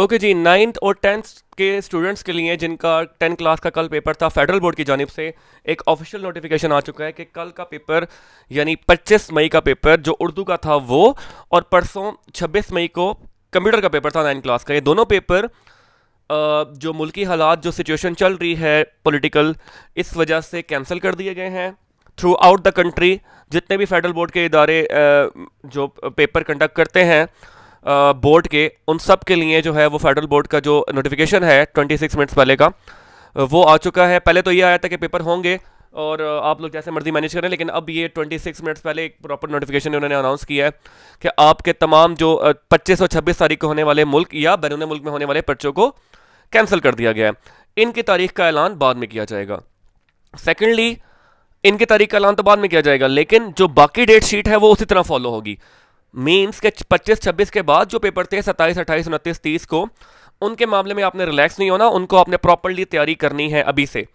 Okay ji ninth और tenth के students के लिए जिनका टेंथ क्लास का कल पेपर था फेडरल बोर्ड की जानब से एक ऑफिशियल नोटिफिकेशन आ चुका है कि कल का पेपर यानी 25 मई का पेपर जो उर्दू का था वो और परसों 26 मई को कंप्यूटर का पेपर था नाइन्थ क्लास का ये दोनों पेपर जो मुल्की हालात जो सिचुएशन चल रही है पोलिटिकल इस वजह से कैंसिल कर दिए गए हैं थ्रू आउट द कंट्री जितने भी फेडरल बोर्ड के इदारे जो पेपर कंडक्ट करते हैं बोर्ड के उन सब के लिए जो है वो फेडरल बोर्ड का जो नोटिफिकेशन है 26 मिनट्स पहले का वो आ चुका है पहले तो ये आया था कि पेपर होंगे और आप लोग जैसे मर्जी मैनेज करें लेकिन अब ये 26 मिनट्स पहले एक प्रॉपर नोटिफिकेशन उन्होंने अनाउंस किया है कि आपके तमाम जो पच्चीस और छब्बीस तारीख को होने वाले मुल्क या बैरून मुल्क में होने वाले पर्चों को कैंसिल कर दिया गया है इनकी तारीख का ऐलान बाद में किया जाएगा सेकेंडली इनकी तारीख का ऐलान तो बाद में किया जाएगा लेकिन जो बाकी डेट शीट है वो उसी तरह फॉलो होगी मीन्स के 25-26 के बाद जो पेपर थे 27, 28, 29, 30 को उनके मामले में आपने रिलैक्स नहीं होना उनको आपने प्रॉपरली तैयारी करनी है अभी से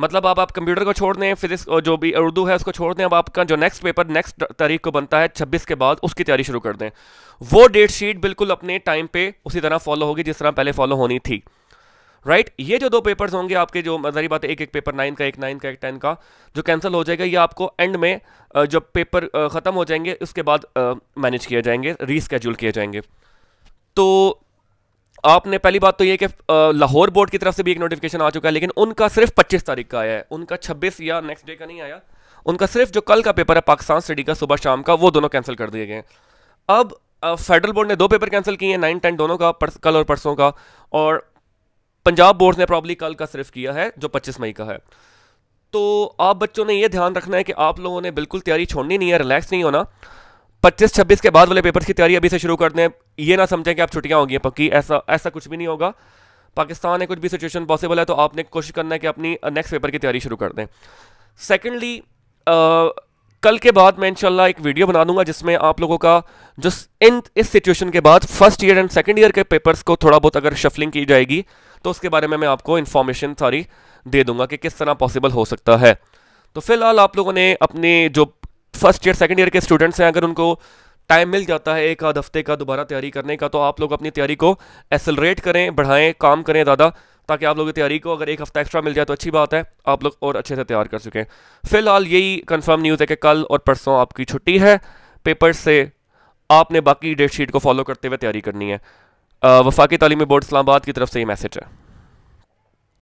मतलब आप आप कंप्यूटर को छोड़ दें फिजिक्स और जो भी उर्दू है उसको छोड़ दें अब आपका जो नेक्स्ट पेपर नेक्स्ट तारीख को बनता है 26 के बाद उसकी तैयारी शुरू कर दें वो डेट शीट बिल्कुल अपने टाइम पे उसी तरह फॉलो होगी जिस तरह पहले फॉलो होनी थी राइट right? ये जो दो पेपर्स होंगे आपके जो मजारी बात है एक एक पेपर नाइन का एक नाइन का एक टेन का जो कैंसिल हो जाएगा ये आपको एंड में जब पेपर ख़त्म हो जाएंगे उसके बाद मैनेज किए जाएंगे रीस्केड्यूल किए जाएंगे तो आपने पहली बात तो ये कि लाहौर बोर्ड की तरफ से भी एक नोटिफिकेशन आ चुका है लेकिन उनका सिर्फ पच्चीस तारीख का आया है उनका छब्बीस या नेक्स्ट डे का नहीं आया उनका सिर्फ जो कल का पेपर है पाकिस्तान स्टडी का सुबह शाम का वो दोनों कैंसिल कर दिए गए अब फेडरल बोर्ड ने दो पेपर कैंसिल किए हैं नाइन टेन दोनों का कल और परसों का और पंजाब बोर्ड ने प्रॉब्ली कल का सिर्फ किया है जो 25 मई का है तो आप बच्चों ने यह ध्यान रखना है कि आप लोगों ने बिल्कुल तैयारी छोड़नी नहीं है रिलैक्स नहीं होना 25 26 के बाद वाले पेपर्स की तैयारी अभी से शुरू कर दें ये ना समझें कि आप छुट्टियाँ होंगी पक्की ऐसा ऐसा कुछ भी नहीं होगा पाकिस्तान में कुछ भी सिचुएशन पॉसिबल है तो आपने कोशिश करना है कि अपनी नेक्स्ट uh, पेपर की तैयारी शुरू कर दें सेकेंडली कल के बाद मैं इंशाल्लाह एक वीडियो बना दूंगा जिसमें आप लोगों का जो इन इस सिचुएशन के बाद first year and second year के पेपर्स को थोड़ा बहुत अगर शफलिंग की जाएगी तो उसके बारे में मैं आपको इन्फॉर्मेशन सारी दे दूंगा कि किस तरह पॉसिबल हो सकता है तो फिलहाल आप लोगों ने अपने जो फर्स्ट ईयर सेकेंड ईयर के स्टूडेंट्स हैं अगर उनको टाइम मिल जाता है एक आध हफ्ते का दोबारा तैयारी करने का तो आप लोग अपनी तैयारी को एसलरेट करें बढ़ाएं काम करें ज़्यादा ताकि आप लोगों की तैयारी को अगर एक हफ्ता एक्स्ट्रा मिल जाए तो अच्छी बात है आप लोग और अच्छे से तैयार कर सकें फिलहाल यही कन्फर्म न्यूज़ है कि कल और परसों आपकी छुट्टी है पेपर से आपने बाकी डेट शीट को फॉलो करते हुए तैयारी करनी है वफाकी तलीमी बोर्ड इस्लामाबाद की तरफ से ये मैसेज है